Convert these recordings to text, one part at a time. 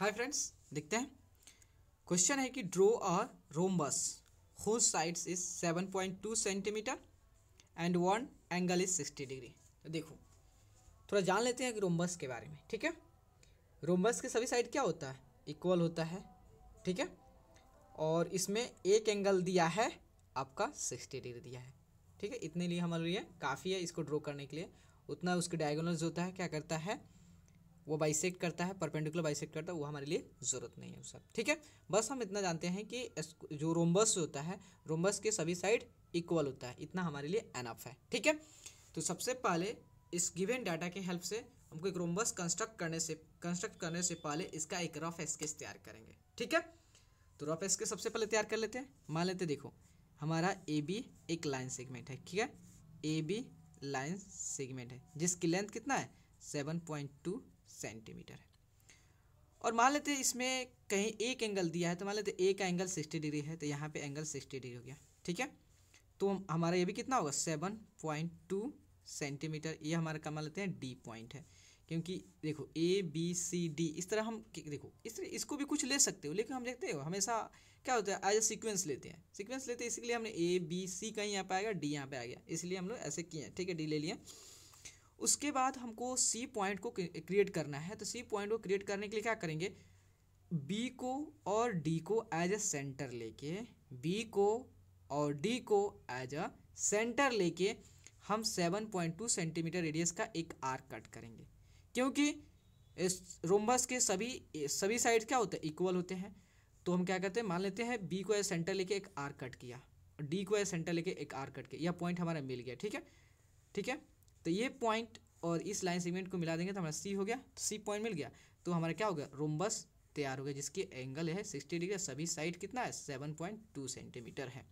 hi friends देखते हैं question है कि draw a rhombus whose sides is 7.2 centimetre and one angle is 60 degree तो देखो थोड़ा जान लेते हैं कि रोमबस के बारे में ठीक है रोमबस के सभी साइड क्या होता है इक्वल होता है ठीक है और इसमें एक एंगल दिया है आपका सिक्सटी डिग्री दिया है ठीक है इतने लिए हमारे लिए काफ़ी है इसको ड्रॉ करने के लिए उतना उसके डायगोनल्स होता है क्या करता है वो बाइसेक्ट करता है परपेंडिकुलर बाइसेक्ट करता है वो हमारे लिए ज़रूरत नहीं है सब ठीक है बस हम इतना जानते हैं कि जो रोम्बस होता है रोम्बस के सभी साइड इक्वल होता है इतना हमारे लिए एनफ है ठीक है तो सबसे पहले इस गिवन डाटा के हेल्प से हमको एक रोम्बस कंस्ट्रक्ट करने से कंस्ट्रक्ट करने से पहले इसका एक रफ स्केच तैयार करेंगे ठीक है तो रफ एस्केच सबसे पहले तैयार कर लेते हैं मान लेते देखो हमारा ए बी एक लाइन सेगमेंट है ठीक है ए बी लाइन सेगमेंट है जिसकी लेंथ कितना है सेवन पॉइंट टू सेंटीमीटर है और मान लेते इसमें कहीं एक एंगल दिया है तो मान लेते एक का एंगल सिक्सटी डिग्री है तो यहाँ पे एंगल सिक्सटी डिग्री हो गया ठीक है तो हमारा ये भी कितना होगा सेवन पॉइंट टू सेंटीमीटर ये हमारा क्या मान लेते हैं डी पॉइंट है क्योंकि देखो ए बी सी डी इस तरह हम देखो इस तरह इसको भी कुछ ले सकते हो लेकिन हम देखते हो हमेशा क्या होता है एज ए सिक्वेंस लेते हैं सिक्वेंस लेते हैं इसलिए हमने ए बी सी कहीं यहाँ पे आएगा डी यहाँ पे आ गया इसलिए हम लोग ऐसे किए हैं ठीक है डी ले लिया उसके बाद हमको सी पॉइंट को क्रिएट करना है तो सी पॉइंट को क्रिएट करने के लिए क्या करेंगे बी को और डी को एज अ सेंटर लेके बी को और डी को एज अ सेंटर लेके हम 7.2 सेंटीमीटर रेडियस का एक आर्क कट करेंगे क्योंकि इस रोम्बस के सभी सभी साइड क्या होते हैं इक्वल होते हैं तो हम क्या करते हैं मान लेते हैं बी को एज सेंटर लेके एक आर्क कट किया डी को एज सेंटर लेके एक आर्क कट किया यह पॉइंट हमारा मिल गया ठीक है ठीक है तो ये पॉइंट और इस लाइन सेगमेंट को मिला देंगे तो हमारा सी हो गया तो सी पॉइंट मिल गया तो हमारा क्या हो गया रोमबस तैयार हो गया जिसकी एंगल है सिक्सटी डिग्री सभी साइड कितना है सेवन पॉइंट टू सेंटीमीटर है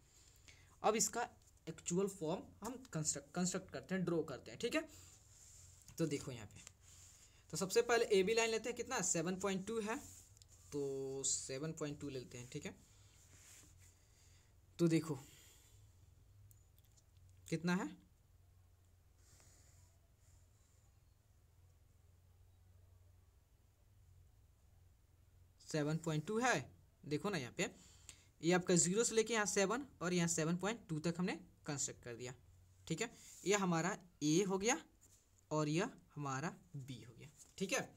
अब इसका एक्चुअल फॉर्म हम कंस्ट्रक्ट कंस्ट्रक्ट करते हैं ड्रॉ करते हैं ठीक है तो देखो यहाँ पे तो सबसे पहले ए बी लाइन लेते हैं कितना सेवन पॉइंट टू है तो सेवन पॉइंट टू लेते हैं ठीक है तो देखो कितना है सेवन पॉइंट टू है देखो ना यहाँ पे ये आपका जीरो से लेके यहाँ सेवन और यहाँ सेवन पॉइंट टू तक हमने कंस्ट्रक्ट कर दिया ठीक है ये हमारा ए हो गया और यह हमारा बी हो गया ठीक है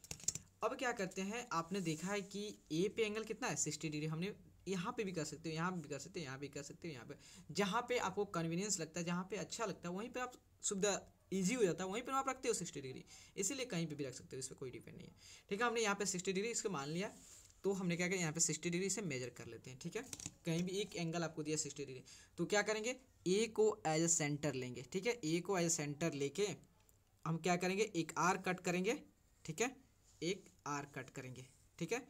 अब क्या करते हैं आपने देखा है कि ए पे एंगल कितना है सिक्सटी डिग्री हमने यहाँ पे भी कर सकते हो यहाँ पे भी कर सकते हो यहाँ भी कर सकते हो यहाँ पे जहाँ पे आपको कन्वीनियंस लगता है जहाँ पे अच्छा लगता है वहीं पे आप सुविधा ईजी हो जाता है वहीं पर आप रखते हो सिक्सटी डिग्री इसीलिए कहीं पर भी रख सकते हो इस पर कोई डिपेंड नहीं है ठीक है हमने यहाँ पे सिक्सटी डिग्री इसको मान लिया तो हमने क्या किया यहाँ पे 60 डिग्री से मेजर कर लेते हैं ठीक है कहीं भी एक एंगल आपको दिया 60 डिग्री तो क्या करेंगे ए को एज ए सेंटर लेंगे ठीक है ए को एज ए सेंटर लेके हम क्या करेंगे एक आर कट करेंगे ठीक है एक आर कट करेंगे ठीक है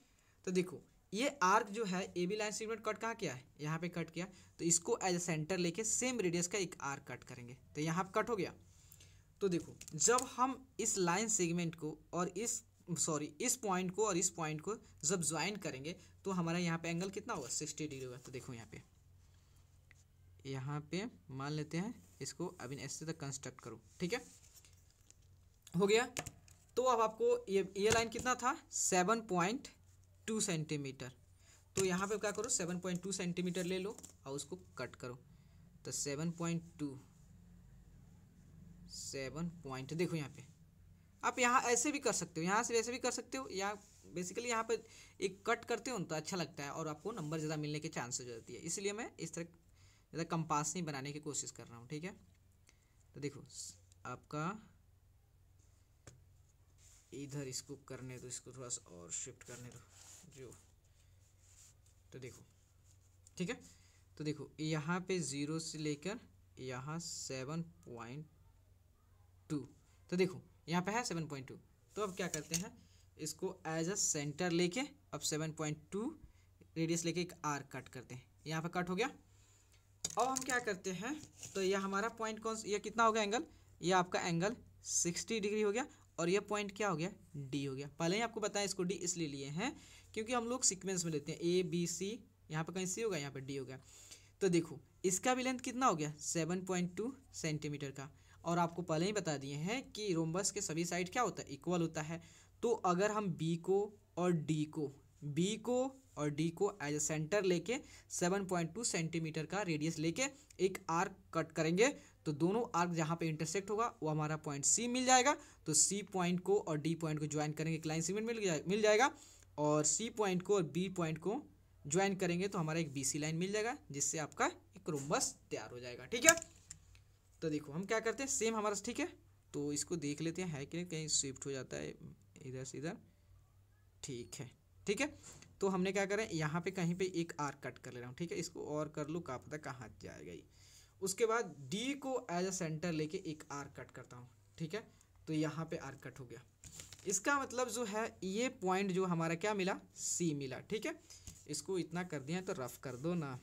तो देखो ये आर्क जो है A B line segment cut कहाँ किया है यहाँ पे कट किया तो इसको एज ए सेंटर लेके सेम रेडियस का एक आर्क कट करेंगे तो यहाँ कट हो गया तो देखो जब हम इस लाइन सेगमेंट को और इस सॉरी इस पॉइंट को और इस पॉइंट को जब ज्वाइन करेंगे तो हमारा यहाँ पे एंगल कितना होगा सिक्सटी डिग्री होगा तो देखो यहाँ पे यहाँ पे मान लेते हैं इसको अभी ऐसे तक कंस्ट्रक्ट करो ठीक है हो गया तो अब आपको ये ये लाइन कितना था सेवन पॉइंट टू सेंटीमीटर तो यहाँ पे क्या करो सेवन पॉइंट टू सेंटीमीटर ले लो और उसको कट करो तो seven point two seven point देखो यहाँ पे आप यहाँ ऐसे भी कर सकते हो यहाँ से वैसे भी कर सकते हो या बेसिकली यहाँ पर एक कट करते हो तो अच्छा लगता है और आपको नंबर ज़्यादा मिलने के चांसेज हो जाती है इसलिए मैं इस तरह ज़्यादा कंपास नहीं बनाने की कोशिश कर रहा हूँ ठीक है तो देखो आपका इधर इसको करने दो इसको थोड़ा सा और शिफ्ट करने दो जो तो देखो ठीक है तो देखो यहाँ पे ज़ीरो से लेकर यहाँ सेवन पॉइंट टू तो देखो यहाँ पे है सेवन पॉइंट टू तो अब क्या करते हैं इसको एज अ सेंटर लेके अब सेवन पॉइंट टू रेडियस लेके एक आर कट करते हैं यहाँ पे कट हो गया अब हम क्या करते हैं तो यह हमारा पॉइंट कौन यह कितना हो गया एंगल यह आपका एंगल सिक्सटी डिग्री हो गया और यह पॉइंट क्या हो गया डी हो गया पहले ही आपको बताएं इसको डी इसलिए लिए हैं क्योंकि हम लोग सिक्वेंस में लेते हैं ए बी सी यहाँ पर कहीं सी होगा यहाँ पर डी होगा तो देखो इसका भी लेंथ कितना हो गया सेवन पॉइंट टू सेंटीमीटर का और आपको पहले ही बता दिए हैं कि रोमबस के सभी साइड क्या होता है इक्वल होता है तो अगर हम बी को और डी को बी को और डी को एज ए सेंटर लेके 7.2 सेंटीमीटर का रेडियस लेके एक आर्क कट करेंगे तो दोनों आर्क जहाँ पे इंटरसेक्ट होगा वो हमारा पॉइंट सी मिल जाएगा तो सी पॉइंट को और डी पॉइंट को ज्वाइन करेंगे एक लाइन सीमेंट मिल जाए, मिल जाएगा और सी पॉइंट को और बी पॉइंट को ज्वाइन करेंगे तो हमारा एक बी सी लाइन मिल जाएगा जिससे आपका एक रोमबस तैयार हो जाएगा ठीक है तो देखो हम क्या करते हैं सेम हमारा ठीक है तो इसको देख लेते हैं है कि नहीं कहीं शिफ्ट हो जाता है इधर से इधर ठीक है ठीक है तो हमने क्या करें यहाँ पे कहीं पे एक आर कट कर ले रहा हूँ ठीक है इसको और कर लूँ का पता कहाँ जाएगा ये उसके बाद डी को एज अ सेंटर लेके एक आर कट करता हूँ ठीक है तो यहाँ पे आर कट हो गया इसका मतलब जो है ये पॉइंट जो हमारा क्या मिला सी मिला ठीक है इसको इतना कर दिया तो रफ कर दो ना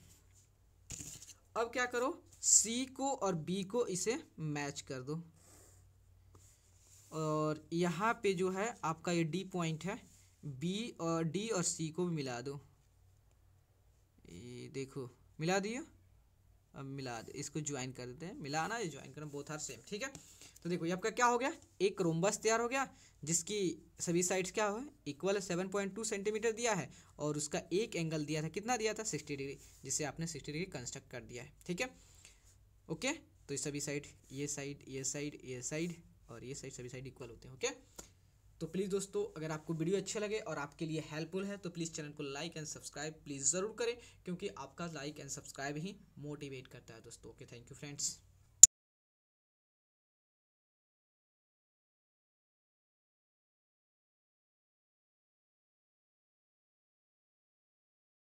अब क्या करो सी को और बी को इसे मैच कर दो और यहाँ पे जो है आपका ये डी पॉइंट है बी और डी और सी को भी मिला दो ये देखो मिला दिया मिला इसको ज्वाइन कर देते हैं मिलाना या ज्वाइन करना बोथ आर सेम ठीक है तो देखो ये आपका क्या हो गया एक रोम्बस तैयार हो गया जिसकी सभी साइड्स क्या हो equal seven point two centimetre दिया है और उसका एक एंगल दिया था कितना दिया था सिक्सटी डिग्री जिसे आपने सिक्सटी डिग्री कंस्ट्रक्ट कर दिया है ठीक है ओके तो ये सभी साइड ये साइड ये साइड ये साइड और ये साइड सभी साइड इक्वल होते हैं ओके तो प्लीज़ दोस्तों अगर आपको वीडियो अच्छे लगे और आपके लिए हेल्पफुल है तो प्लीज़ चैनल को लाइक एंड सब्सक्राइब प्लीज़ ज़रूर करें क्योंकि आपका लाइक एंड सब्सक्राइब ही मोटिवेट करता है दोस्तों ओके थैंक यू फ्रेंड्स